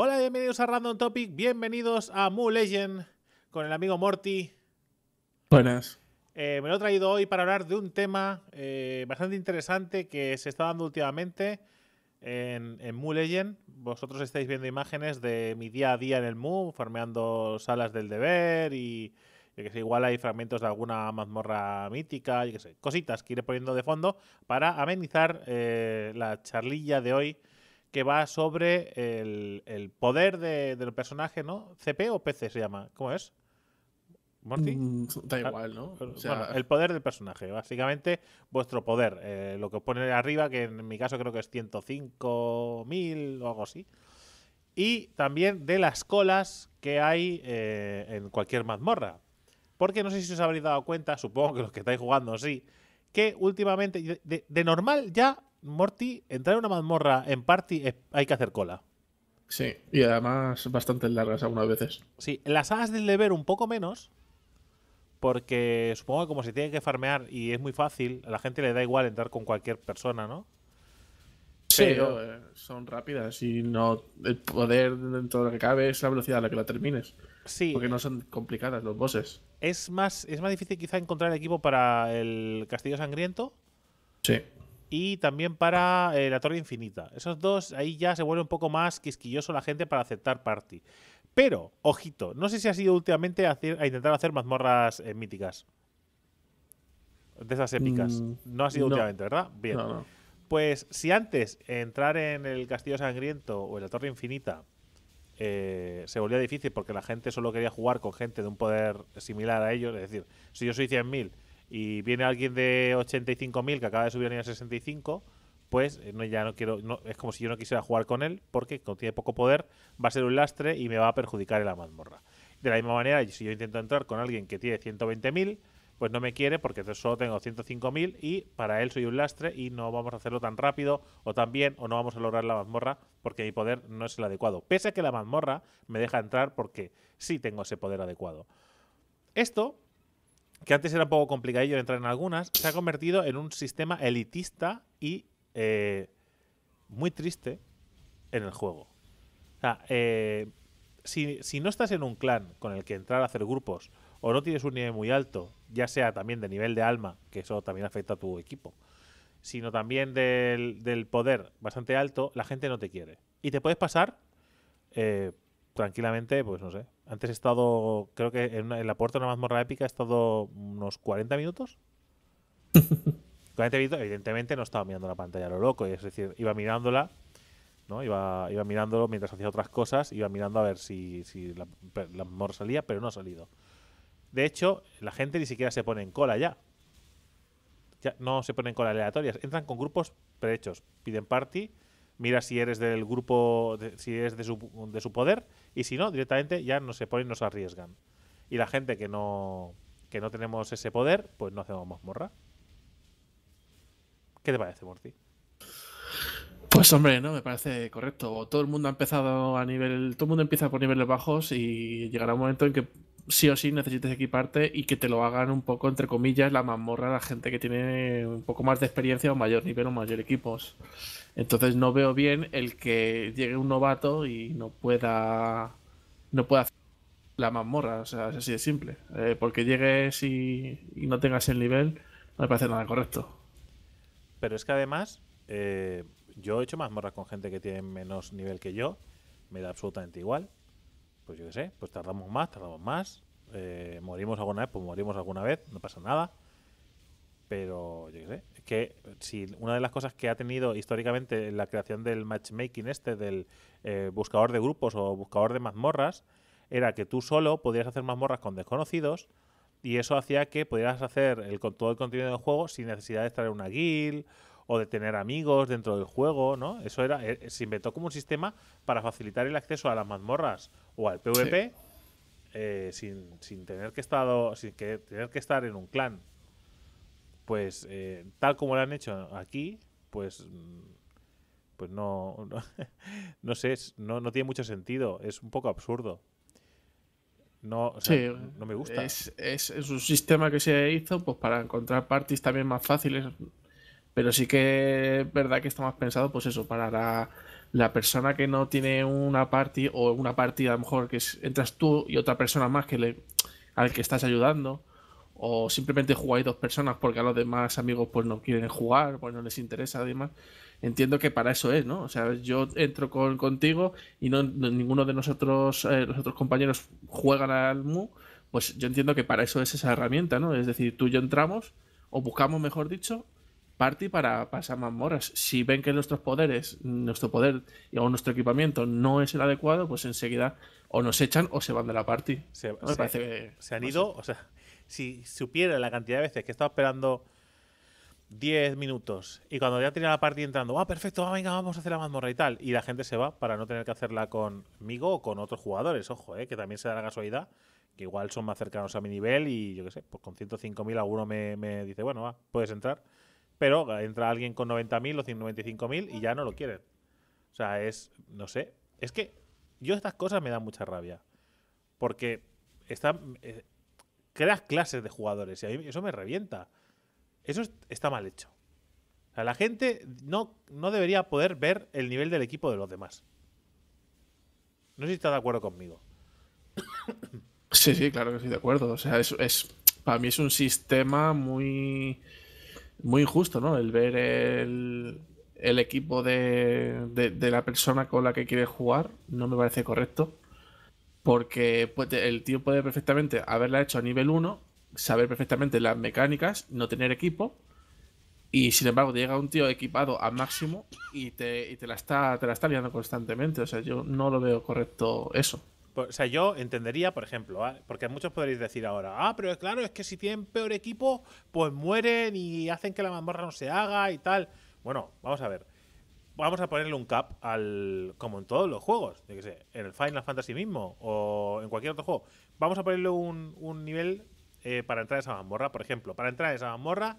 Hola, bienvenidos a Random Topic, bienvenidos a Mu Legend con el amigo Morty. Buenas. Eh, me lo he traído hoy para hablar de un tema eh, bastante interesante que se está dando últimamente en, en Mu Legend. Vosotros estáis viendo imágenes de mi día a día en el Mu, farmeando salas del deber y que igual hay fragmentos de alguna mazmorra mítica, yo que cositas que iré poniendo de fondo para amenizar eh, la charlilla de hoy que va sobre el, poder del personaje, ¿no? ¿CP o PC se llama? ¿Cómo es? ¿Morty? Mm, da ah, igual, ¿no? el poder del personaje, básicamente vuestro poder, eh, lo que os pone arriba, que en mi caso creo que es 105.000 o algo así. Y también de las colas que hay eh, en cualquier mazmorra. Porque no sé si os habréis dado cuenta, supongo que los que estáis jugando sí, que últimamente, de normal ya Morty, entrar en una mazmorra en party hay que hacer cola. Sí, y además bastante largas algunas veces. Sí, las hagas del deber un poco menos, porque supongo que como se tiene que farmear y es muy fácil, a la gente le da igual entrar con cualquier persona, ¿no? Sí, eh, son rápidas y no el poder dentro de lo que cabe es la velocidad a la que la termines. Sí. Porque no son complicadas los bosses. Es más, es más difícil quizá encontrar equipo para el Castillo Sangriento. Sí y también para eh, la Torre Infinita. Esos dos, ahí ya se vuelve un poco más quisquilloso la gente para aceptar party. Pero, ojito, no sé si ha sido últimamente a, intentar hacer mazmorras eh, míticas. De esas épicas. Mm, no ha sido últimamente, ¿verdad? Bien. Pues si antes entrar en el Castillo Sangriento o en la Torre Infinita eh, se volvía difícil porque la gente solo quería jugar con gente de un poder similar a ellos, es decir, si yo soy 100.000 y viene alguien de 85.000 que acaba de subir a nivel 65, pues eh, no, ya no quiero, es como si yo no quisiera jugar con él, porque como tiene poco poder, va a ser un lastre y me va a perjudicar en la mazmorra. De la misma manera, si yo intento entrar con alguien que tiene 120.000, pues no me quiere porque solo tengo 105.000 y para él soy un lastre y no vamos a hacerlo tan rápido o tan bien o no vamos a lograr la mazmorra porque mi poder no es el adecuado. Pese a que la mazmorra me deja entrar porque sí tengo ese poder adecuado. Esto que antes era un poco complicadillo entrar en algunas, se ha convertido en un sistema elitista y eh, muy triste en el juego. O sea, eh, si, no estás en un clan con el que entrar a hacer grupos o no tienes un nivel muy alto, ya sea también de nivel de alma, que eso también afecta a tu equipo, sino también del, poder bastante alto, la gente no te quiere. Y te puedes pasar eh, tranquilamente, pues no sé, antes he estado, creo que en, la puerta de una mazmorra épica he estado unos 40 minutos. 40 minutos, evidentemente no estaba mirando la pantalla a lo loco, es decir, iba mirándola, ¿no? Iba, iba mirándolo mientras hacía otras cosas, iba mirando a ver si, la, mazmorra salía, pero no ha salido. De hecho, la gente ni siquiera se pone en cola ya. ya no se ponen cola aleatorias. Entran con grupos prehechos. Piden party. Mira si eres del grupo, si eres de su, de su poder y si no, directamente ya no se ponen, nos arriesgan. Y la gente que no, que no tenemos ese poder, pues no hacemos mazmorra. ¿Qué te parece, Morty? Pues hombre, no, me parece correcto. Todo el mundo ha empezado a nivel, todo el mundo empieza por niveles bajos y llegará un momento en que sí o sí necesites equiparte y que te lo hagan un poco, entre comillas, la mazmorra la gente que tiene un poco más de experiencia o mayor nivel o mayor equipos. Entonces no veo bien el que llegue un novato y no pueda, no pueda hacer la mazmorra, o sea, es así de simple. Eh, porque llegues y, no tengas el nivel, no me parece nada correcto. Pero es que además, eh, yo he hecho mazmorras con gente que tiene menos nivel que yo, me da absolutamente igual pues yo qué sé, pues tardamos más, tardamos más, eh, morimos alguna vez, pues morimos alguna vez, no pasa nada. Pero yo qué sé, es que si una de las cosas que ha tenido históricamente la creación del matchmaking este, del eh, buscador de grupos o buscador de mazmorras, era que tú solo podías hacer mazmorras con desconocidos y eso hacía que pudieras hacer el, todo el contenido del juego sin necesidad de estar en una guild o de tener amigos dentro del juego, ¿no? Eso era, eh, se inventó como un sistema para facilitar el acceso a las mazmorras o al PvP eh, sin, tener que estado, sin que tener que estar en un clan. Pues eh, tal como lo han hecho aquí, pues mm, pues no, no, sé, no, tiene mucho sentido, es un poco absurdo. No, no me gusta. Es, un sistema que se hizo pues, para encontrar parties también más fáciles. Pero sí que es verdad que está más pensado, pues eso, para la, persona que no tiene una party o una partida a lo mejor que es, entras tú y otra persona más que le, al que estás ayudando. O simplemente jugáis dos personas porque a los demás amigos pues no quieren jugar, pues no les interesa además entiendo que para eso es, ¿no? O sea, yo entro contigo y no, ninguno de nosotros, eh, los otros compañeros juegan al MU, pues yo entiendo que para eso es esa herramienta, ¿no? Es decir, tú y yo entramos, o buscamos, mejor dicho, party para pasar mazmorras. Si ven que nuestros poderes, nuestro poder o nuestro equipamiento no es el adecuado, pues enseguida o nos echan o se van de la party. Se, han ido, o sea, si supiera la cantidad de veces que estado esperando 10 minutos y cuando ya tenía la party entrando, va, ah, perfecto, va, ah, venga, vamos a hacer la mazmorra y tal, y la gente se va para no tener que hacerla conmigo o con otros jugadores, ojo, eh, que también se da la casualidad que igual son más cercanos a mi nivel y yo qué sé, pues con 105.000 alguno me dice, bueno, va, puedes entrar pero entra alguien con 90.000 o 195.000 y ya no lo quieren. O sea, es, no sé, es que yo estas cosas me dan mucha rabia. Porque están, eh, creas clases de jugadores y eso me revienta. Eso está mal hecho. O sea, la gente no, no debería poder ver el nivel del equipo de los demás. No sé si está de acuerdo conmigo. Sí, sí, claro que estoy de acuerdo. O sea, es para mí es un sistema muy muy injusto, ¿no? El ver el, equipo de, de, la persona con la que quiere jugar no me parece correcto. Porque el tío puede perfectamente haberla hecho a nivel 1, saber perfectamente las mecánicas, no tener equipo. Y sin embargo, llega un tío equipado al máximo y te, y te la está te la está liando constantemente. O sea, yo no lo veo correcto eso. Pues, o sea, yo entendería, por ejemplo, ah, porque muchos podréis decir ahora, ah, pero claro, es que si tienen peor equipo, pues mueren y hacen que la mazmorra no se haga y tal. Bueno, vamos a ver. Vamos a ponerle un cap al. como en todos los juegos, en el Final Fantasy mismo o en cualquier otro juego. Vamos a ponerle un, nivel eh, para entrar a esa mazmorra, por ejemplo. Para entrar a esa mazmorra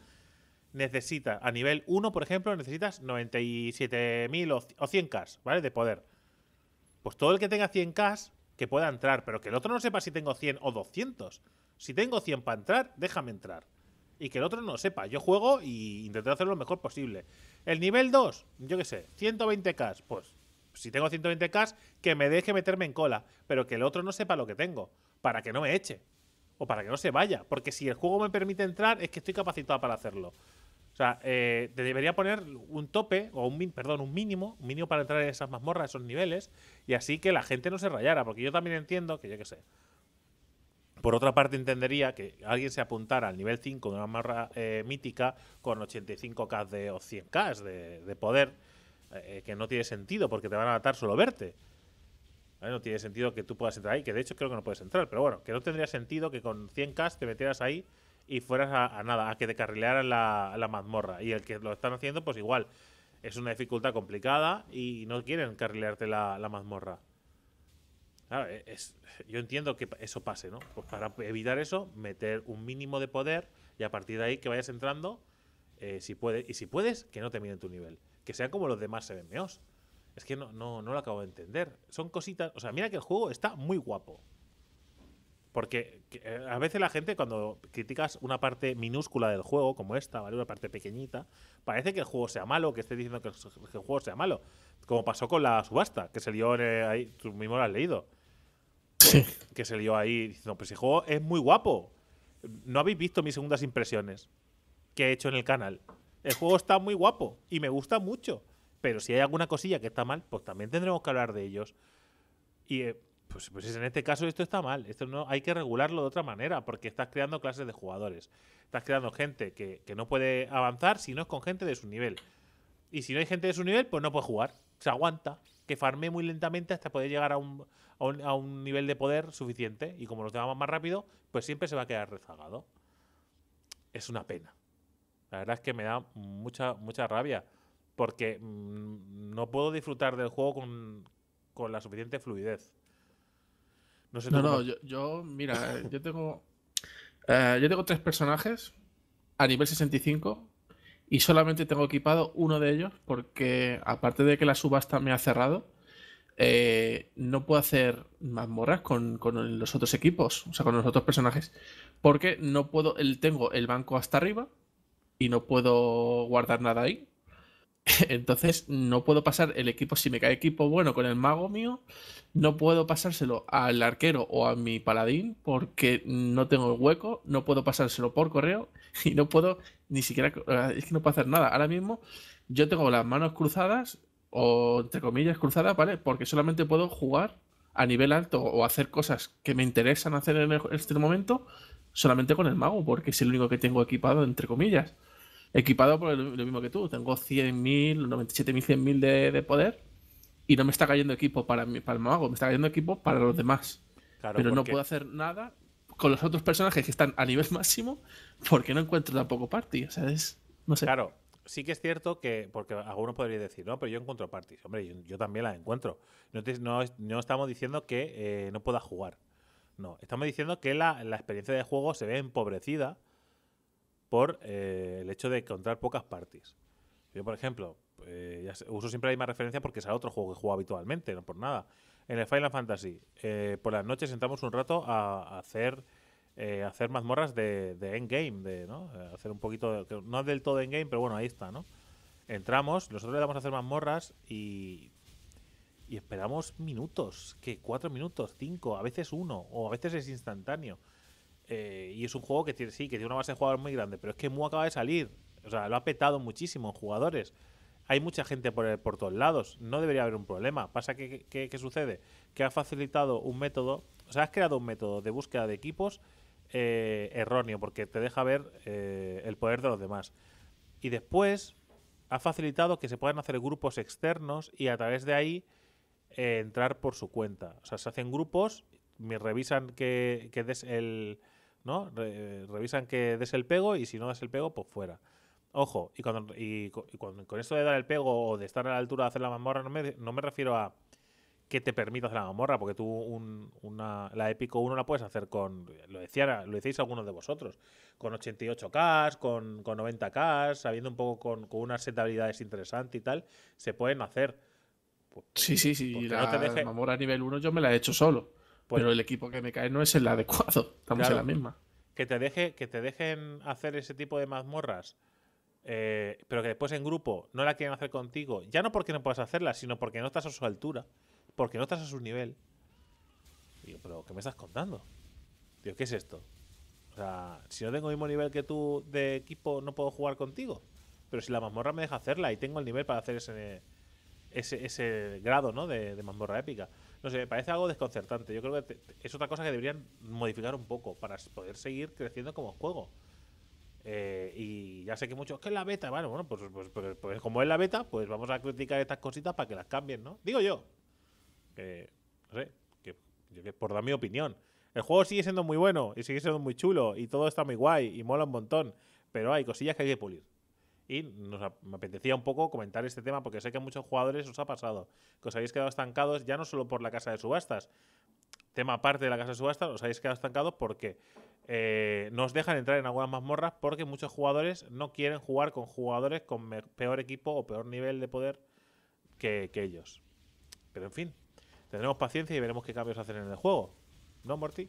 necesitas, a nivel 1, por ejemplo, necesitas 97.000 o 100k, ¿vale? De poder. Pues todo el que tenga 100k que pueda entrar, pero que el otro no sepa si tengo 100 o 200. Si tengo 100 para entrar, déjame entrar. Y que el otro no sepa. Yo juego y intento hacerlo lo mejor posible. El nivel 2, yo qué sé, 120k. Pues si tengo 120k, que me deje meterme en cola, pero que el otro no sepa lo que tengo, para que no me eche. O para que no se vaya. Porque si el juego me permite entrar, es que estoy capacitado para hacerlo. O sea, eh, te debería poner un tope, o un, perdón, un mínimo, mínimo para entrar en esas mazmorras, esos niveles, y así que la gente no se rayara, porque yo también entiendo que, yo qué sé, por otra parte, entendería que alguien se apuntara al nivel 5 de una mazmorra eh, mítica con 85k de, o 100k de, poder, eh, que no tiene sentido porque te van a matar solo verte. No tiene sentido que tú puedas entrar ahí, que de hecho creo que no puedes entrar, pero bueno, que no tendría sentido que con 100k te metieras ahí y fueras a, nada, a que decarrilearan la, la mazmorra. Y el que lo están haciendo, pues igual. Es una dificultad complicada y no quieren carrilearte la, mazmorra. Claro, e, yo entiendo que eso pase, ¿no? Pues para evitar eso, meter un mínimo de poder y a partir de ahí que vayas entrando, eh, si puedes, y si puedes, que no te miren tu nivel. Que sean como los demás CBMOs. Es que no, no, no lo acabo de entender. Son cositas. O sea, mira que el juego está muy guapo. Porque eh, a veces la gente cuando criticas una parte minúscula del juego, como esta, ¿vale? Una parte pequeñita, parece que el juego sea malo, que esté diciendo que el juego sea malo. Como pasó con la subasta, que se lió eh, ahí, tú mismo lo has leído. Que se ahí diciendo, pues el juego es muy guapo. No habéis visto mis segundas impresiones que he hecho en el canal. El juego está muy guapo y me gusta mucho. Pero si hay alguna cosilla que está mal, pues también tendremos que hablar de ellos. Y eh, pues, pues en este caso esto está mal, esto no hay que regularlo de otra manera, porque estás creando clases de jugadores, estás creando gente que, no puede avanzar si no es con gente de su nivel. Y si no hay gente de su nivel, pues no puede jugar, se aguanta, que farme muy lentamente hasta poder llegar a un, a un, nivel de poder suficiente, y como los demás más rápido, pues siempre se va a quedar rezagado. Es una pena. La verdad es que me da mucha, mucha rabia, porque mm, no puedo disfrutar del juego con la suficiente fluidez. No, sé no, yo, yo, mira, yo tengo. Eh, yo tengo tres personajes a nivel 65 y solamente tengo equipado uno de ellos porque, aparte de que la subasta me ha cerrado, eh, no puedo hacer mazmorras con, con, los otros equipos, o sea, con los otros personajes, porque no puedo. El, tengo el banco hasta arriba y no puedo guardar nada ahí Entonces no puedo pasar el equipo, si me cae equipo bueno con el mago mío, no puedo pasárselo al arquero o a mi paladín porque no tengo el hueco, no puedo pasárselo por correo y no puedo ni siquiera, es que no puedo hacer nada. Ahora mismo yo tengo las manos cruzadas o entre comillas cruzadas, ¿vale? Porque solamente puedo jugar a nivel alto o hacer cosas que me interesan hacer en este momento solamente con el mago porque es el único que tengo equipado entre comillas equipado por lo mismo que tú. Tengo 100.000, 97.000, 100.000 de, de poder y no me está cayendo equipo para, para el mago, me está cayendo equipo para los demás. Claro, Pero no puedo hacer nada con los otros personajes que están a nivel máximo porque no encuentro tampoco party. O sea, es, no sé. Claro, sí que es cierto que, porque algunos podrían decir, no, pero yo encuentro party, Hombre, yo, también las encuentro. No, no, estamos diciendo que eh, no pueda jugar. No, estamos diciendo que la, la, experiencia de juego se ve empobrecida por eh, el hecho de encontrar pocas parties. Yo, por ejemplo, eh, uso siempre la misma referencia porque es a otro juego que juego habitualmente, no por nada. En el Final Fantasy, eh, por las noches sentamos un rato a, hacer hacer mazmorras de, de, endgame, de, ¿no? Hacer un poquito, no del todo endgame, pero bueno, ahí está, ¿no? Entramos, nosotros le damos a hacer mazmorras y, esperamos minutos, que cuatro minutos, cinco, a veces uno, o a veces es instantáneo. Eh, y es un juego que tiene, sí, que tiene una base de jugadores muy grande, pero es que Mu acaba de salir. O sea, lo ha petado muchísimo en jugadores. Hay mucha gente por, por todos lados. No debería haber un problema. Pasa que, sucede que ha facilitado un método, o sea, has creado un método de búsqueda de equipos eh, erróneo, porque te deja ver eh, el poder de los demás. Y después ha facilitado que se puedan hacer grupos externos y a través de ahí entrar por su cuenta. O sea, se hacen grupos, me revisan que, que des el, ¿no? revisan que des el pego y si no das el pego, pues fuera. Ojo, y, cuando, con, esto de dar el pego o de estar a la altura de hacer la mamorra no me, no me refiero a que te permita hacer la mamorra, porque tú una, la Épico 1 la puedes hacer con, lo, decía, lo decíais algunos de vosotros, con 88K, con, con 90K, sabiendo un poco con, con una set de habilidades interesantes y tal, se pueden hacer. Pues, sí, sí, sí, la mamorra nivel 1 yo me la he hecho solo pero pues el equipo que me cae no es el adecuado. Estamos en la misma. Que te, deje, que te dejen hacer ese tipo de mazmorras, eh, pero que después en grupo no la quieren hacer contigo, ya no porque no puedas hacerla, sino porque no estás a su altura, porque no estás a su nivel. Digo, pero ¿qué me estás contando? Digo, ¿qué es esto? O sea, si no tengo el mismo nivel que tú de equipo, no puedo jugar contigo. Pero si la mazmorra me deja hacerla y tengo el nivel para hacer ese, ese, grado ¿no? de mazmorra épica. No sé, me parece algo desconcertante. Yo creo que es otra cosa que deberían modificar un poco para poder seguir creciendo como juego. Eh, y ya sé que muchos, que es la beta, bueno, bueno pues, pues, pues, pues, como es la beta, pues vamos a criticar estas cositas para que las cambien, ¿no? Digo yo. no sé, que, que por dar mi opinión. El juego sigue siendo muy bueno y sigue siendo muy chulo y todo está muy guay y mola un montón, pero hay cosillas que hay que pulir. Y nos me apetecía un poco comentar este tema porque sé que a muchos jugadores os ha pasado, que os habéis quedado estancados ya no solo por la casa de subastas, tema aparte de la casa de subastas, os habéis quedado estancados porque eh, nos dejan entrar en algunas mazmorras porque muchos jugadores no quieren jugar con jugadores con peor equipo o peor nivel de poder que, que ellos. Pero en fin, tendremos paciencia y veremos qué cambios hacen en el juego. ¿No, Morty?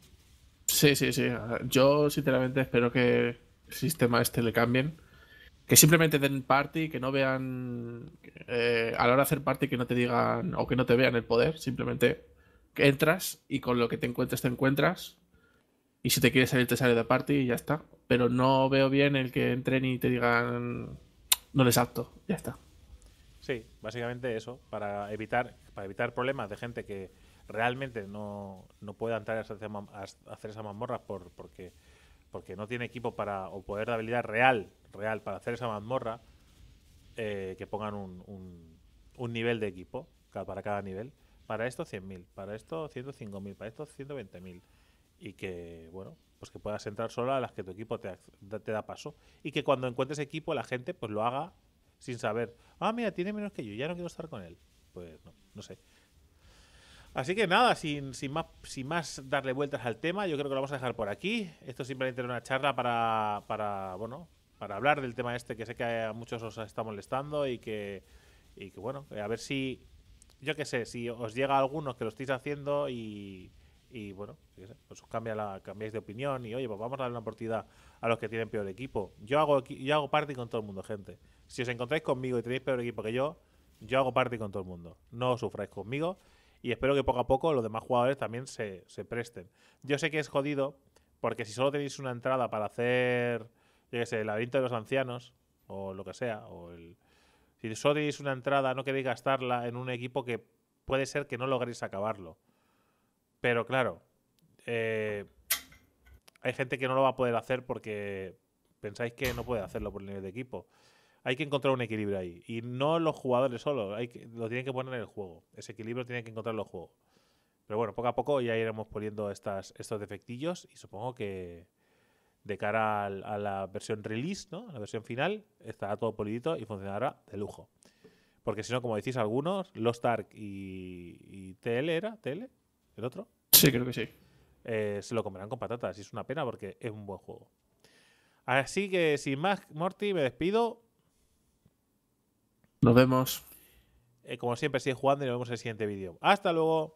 Sí, sí, sí. Yo sinceramente espero que el sistema este le cambien que simplemente den party, que no vean eh, a la hora de hacer party que no te digan o que no te vean el poder, simplemente entras y con lo que te encuentres te encuentras y si te quieres salir te sale de party y ya está. Pero no veo bien el que entren y te digan no les apto, ya está. Sí, básicamente eso, para evitar, para evitar problemas de gente que realmente no, no pueda entrar a hacer, esa mazmorra por, porque porque no tiene equipo para o poder de habilidad real, real para hacer esa mazmorra, eh, que pongan un, un, nivel de equipo para cada nivel. Para esto 100.000, para esto 105.000, para esto 120.000. Y que, bueno, pues que puedas entrar solo a las que tu equipo te, te da paso. Y que cuando encuentres equipo la gente pues lo haga sin saber. Ah, mira, tiene menos que yo, ya no quiero estar con él. Pues no, no sé. Así que nada, sin, más, sin más darle vueltas al tema, yo creo que lo vamos a dejar por aquí. Esto simplemente era una charla para, hablar del tema este que sé que a muchos os está molestando y que, bueno, a ver si, yo qué sé, si os llega a algunos que lo estáis haciendo y, bueno, pues cambiáis de opinión y oye, pues vamos a darle una oportunidad a los que tienen peor equipo. Yo hago, yo hago party con todo el mundo, gente. Si os encontráis conmigo y tenéis peor equipo que yo, yo hago party con todo el mundo. No os sufráis conmigo y espero que poco a poco los demás jugadores también se, presten. Yo sé que es jodido porque si solo tenéis una entrada para hacer, yo qué sé, el laberinto de los ancianos o lo que sea, o el... Si solo tenéis una entrada, no queréis gastarla en un equipo que puede ser que no logréis acabarlo. Pero claro, eh, hay gente que no lo va a poder hacer porque pensáis que no puede hacerlo por el nivel de equipo hay que encontrar un equilibrio ahí. Y no los jugadores solo, hay lo tienen que poner en el juego. Ese equilibrio tienen que encontrar los juegos. Pero bueno, poco a poco ya iremos poniendo estos defectillos y supongo que de cara a la versión release, ¿no? la versión final, estará todo polidito y funcionará de lujo. Porque si no, como decís algunos, Lost Ark y, TL era, TL, el otro. Sí, creo que sí. Eh, se lo comerán con patatas y es una pena porque es un buen juego. Así que sin más, Morty, me despido. Nos vemos. Eh, como siempre, sigue jugando y nos vemos en el siguiente vídeo. ¡Hasta luego!